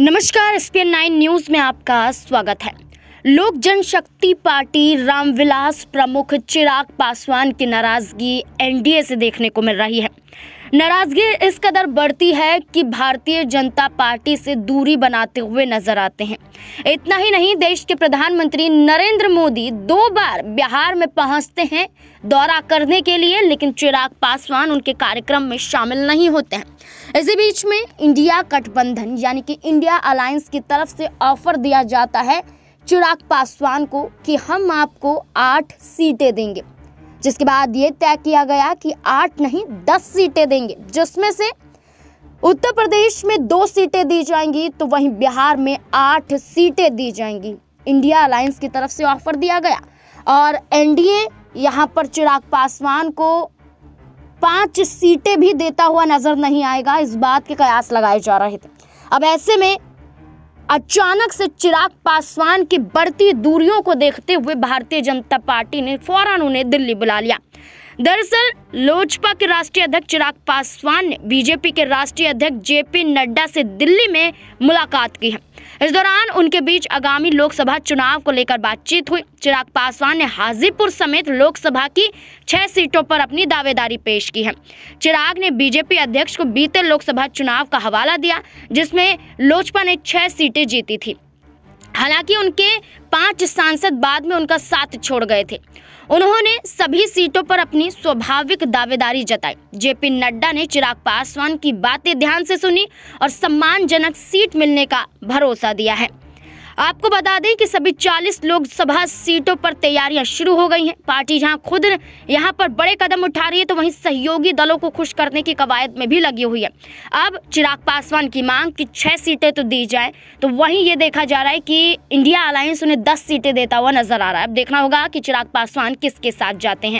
नमस्कार S P nine news में आपका स्वागत है लोक जनशक्ति पार्टी रामविलास प्रमुख चिराग पासवान की नाराजगी एनडीए से देखने को मिल रही है नाराजगी इस कदर बढ़ती है कि भारतीय जनता पार्टी से दूरी बनाते हुए नजर आते हैं इतना ही नहीं देश के प्रधानमंत्री नरेंद्र मोदी दो बार बिहार में पहुंचते हैं दौरा करने के लिए लेकिन चिराग पासवान उनके कार्यक्रम में शामिल नहीं होते हैं इसी बीच में इंडिया गठबंधन यानी कि इंडिया अलायंस की तरफ से ऑफर दिया जाता है चिराग पासवान को कि हम आपको आठ सीटें देंगे जिसके बाद ये तय किया गया कि आठ नहीं दस सीटें देंगे जिसमें से उत्तर प्रदेश में दो सीटें दी जाएंगी तो वहीं बिहार में आठ सीटें दी जाएंगी इंडिया अलायंस की तरफ से ऑफर दिया गया और एनडीए यहाँ पर चिराग पासवान को पांच सीटें भी देता हुआ नजर नहीं आएगा इस बात के कयास लगाए जा रहे थे अब ऐसे में अचानक से चिराग पासवान की बढ़ती दूरियों को देखते हुए भारतीय जनता पार्टी ने फौरन उन्हें दिल्ली बुला लिया दरअसल लोजपा के राष्ट्रीय अध्यक्ष चिराग पासवान ने बीजेपी के राष्ट्रीय अध्यक्ष जेपी नड्डा से दिल्ली में मुलाकात की है इस दौरान उनके बीच आगामी लोकसभा चुनाव को लेकर बातचीत हुई चिराग पासवान ने हाजीपुर समेत लोकसभा की छह सीटों पर अपनी दावेदारी पेश की है चिराग ने बीजेपी अध्यक्ष को बीते लोकसभा चुनाव का हवाला दिया जिसमें लोजपा ने छह सीटें जीती थी हालांकि उनके पांच सांसद बाद में उनका साथ छोड़ गए थे उन्होंने सभी सीटों पर अपनी स्वाभाविक दावेदारी जताई जेपी नड्डा ने चिराग पासवान की बातें ध्यान से सुनी और सम्मानजनक सीट मिलने का भरोसा दिया है आपको बता दें कि सभी 40 लोकसभा सीटों पर तैयारियां शुरू हो गई हैं पार्टी जहां खुद यहां पर बड़े कदम उठा रही है तो वहीं सहयोगी दलों को खुश करने की कवायद में भी लगी हुई है अब चिराग पासवान की मांग कि छह सीटें तो दी जाए तो वहीं ये देखा जा रहा है कि इंडिया अलायंस उन्हें दस सीटें देता हुआ नजर आ रहा है अब देखना होगा कि चिराग पासवान किसके साथ जाते हैं